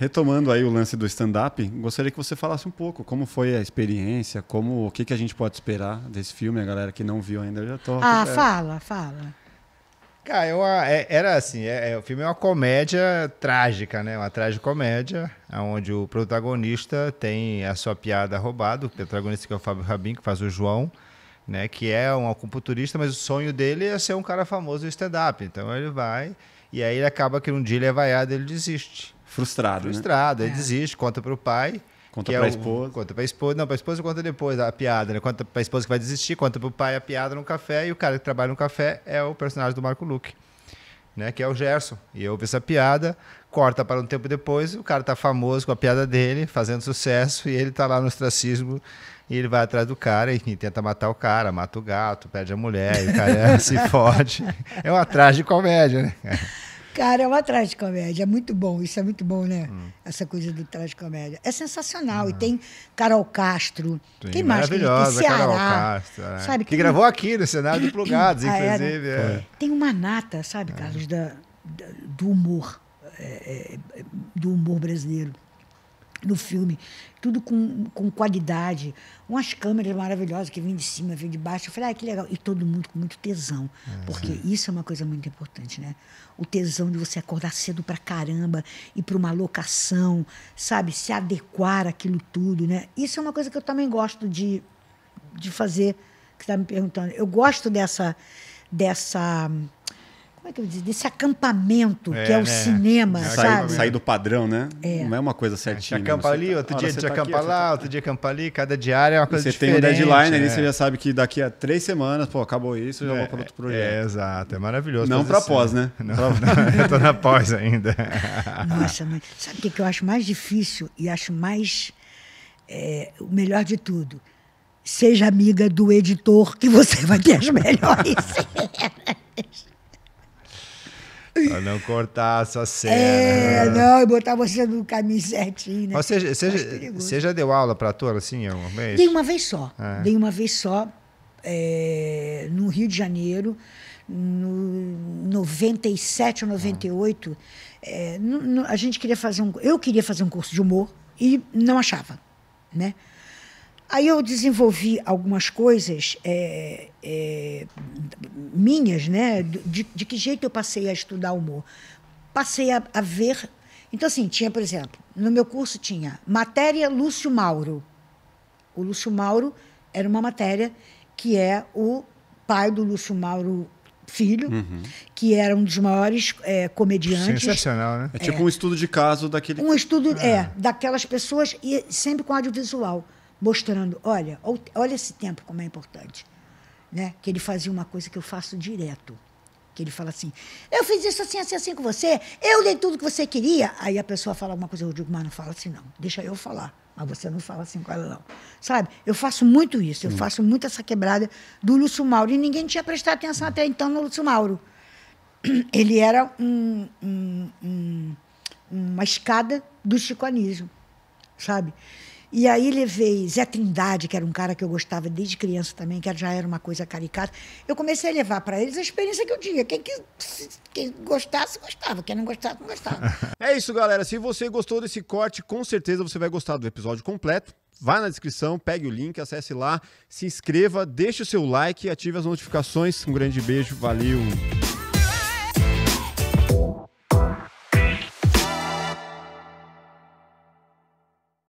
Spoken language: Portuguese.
Retomando aí o lance do stand-up, gostaria que você falasse um pouco como foi a experiência, como o que, que a gente pode esperar desse filme, a galera que não viu ainda já tô. Ah, é. fala, fala. Cara, eu, ah, é, era assim, é, é, o filme é uma comédia trágica, né? Uma tragicomédia, onde o protagonista tem a sua piada roubada, o protagonista que é o Fábio Rabin, que faz o João, né? Que é um acupunturista, mas o sonho dele é ser um cara famoso do stand-up. Então ele vai, e aí ele acaba que um dia ele é vaiado ele desiste. Frustrado. Frustrado. Né? Aí é. desiste, conta para o pai. Conta para é a esposa. Conta para a esposa. Não, para a esposa conta depois a piada, né? Conta para a esposa que vai desistir, conta para o pai a piada no café. E o cara que trabalha no café é o personagem do Marco Luque, né? que é o Gerson. E eu ouvi essa piada, corta para um tempo depois, o cara tá famoso com a piada dele, fazendo sucesso, e ele tá lá no ostracismo. E ele vai atrás do cara e tenta matar o cara, mata o gato, perde a mulher, e o cara se fode. É um atrás de comédia, né? Cara, é uma tragicomédia. É muito bom. Isso é muito bom, né? Hum. Essa coisa do tragicomédia. É sensacional. E hum. tem Carol Castro. Sim, quem mais? Tem Ceará. Carol Castro. É. Sabe, que tem... gravou aqui no cenário do Plugados, ah, é, né? inclusive. É. Tem uma nata, sabe, é. Carlos, da, da, do humor. É, é do humor brasileiro no filme, tudo com, com qualidade, umas câmeras maravilhosas que vêm de cima, vêm de baixo. Eu falei, ah, que legal. E todo mundo com muito tesão, uhum. porque isso é uma coisa muito importante, né? O tesão de você acordar cedo pra caramba, ir pra uma locação, sabe? Se adequar aquilo tudo, né? Isso é uma coisa que eu também gosto de, de fazer, que você tá me perguntando. Eu gosto dessa dessa como é que eu dizer, desse acampamento é, que é o é, né? cinema, sabe? Sair do padrão, né? É. Não é uma coisa é, certinha. Né? Você acampa ali, outro dia a acampa lá, outro dia acampa ali, cada diário é uma coisa você diferente. Você tem um deadline ali, né? é. você já sabe que daqui a três semanas, pô, acabou isso, eu já vou para outro projeto. exato, é maravilhoso. Não para pós, né? Não, não, eu tô na pós ainda. Nossa, mas sabe o que, que eu acho mais difícil e acho mais o melhor de tudo? Seja amiga do editor que você vai ter as melhores Pra não cortar a sua cena. É, não, e botar você no caminho certinho, né? você, você, já, você já deu aula pra ator, assim, alguma vez? Dei uma vez só. É. Dei uma vez só, é, no Rio de Janeiro, no 97 ou 98. Hum. É, no, no, a gente queria fazer um... Eu queria fazer um curso de humor e não achava, né? Aí eu desenvolvi algumas coisas é, é, minhas, né? De, de, que jeito eu passei a estudar humor? Passei a, a, ver. Então, assim, tinha, por exemplo, no meu curso tinha matéria Lúcio Mauro. O Lúcio Mauro era uma matéria que é o pai do Lúcio Mauro Filho, uhum. que era um dos maiores é, comediantes. Sensacional, né? É tipo um estudo de caso daquele. Um estudo, ah. é, daquelas pessoas e sempre com audiovisual mostrando, olha, olha esse tempo como é importante, né? Que ele fazia uma coisa que eu faço direto, que ele fala assim, eu fiz isso assim, assim, assim com você, eu dei tudo que você queria, aí a pessoa fala alguma coisa, eu digo, mas não fala assim não, deixa eu falar, mas você não fala assim com ela não, sabe? Eu faço muito isso, eu faço muito essa quebrada do Lúcio Mauro e ninguém tinha prestado atenção até então no Lúcio Mauro. Ele era um, um, um, uma escada do chicanismo, sabe? E aí levei Zé Trindade, que era um cara que eu gostava desde criança também, que já era uma coisa caricata. Eu comecei a levar para eles a experiência que eu tinha. Quem, quis, quem gostasse, gostava. Quem não gostasse, não gostava. é isso, galera. Se você gostou desse corte, com certeza você vai gostar do episódio completo. Vá na descrição, pegue o link, acesse lá, se inscreva, deixe o seu like e ative as notificações. Um grande beijo, valeu!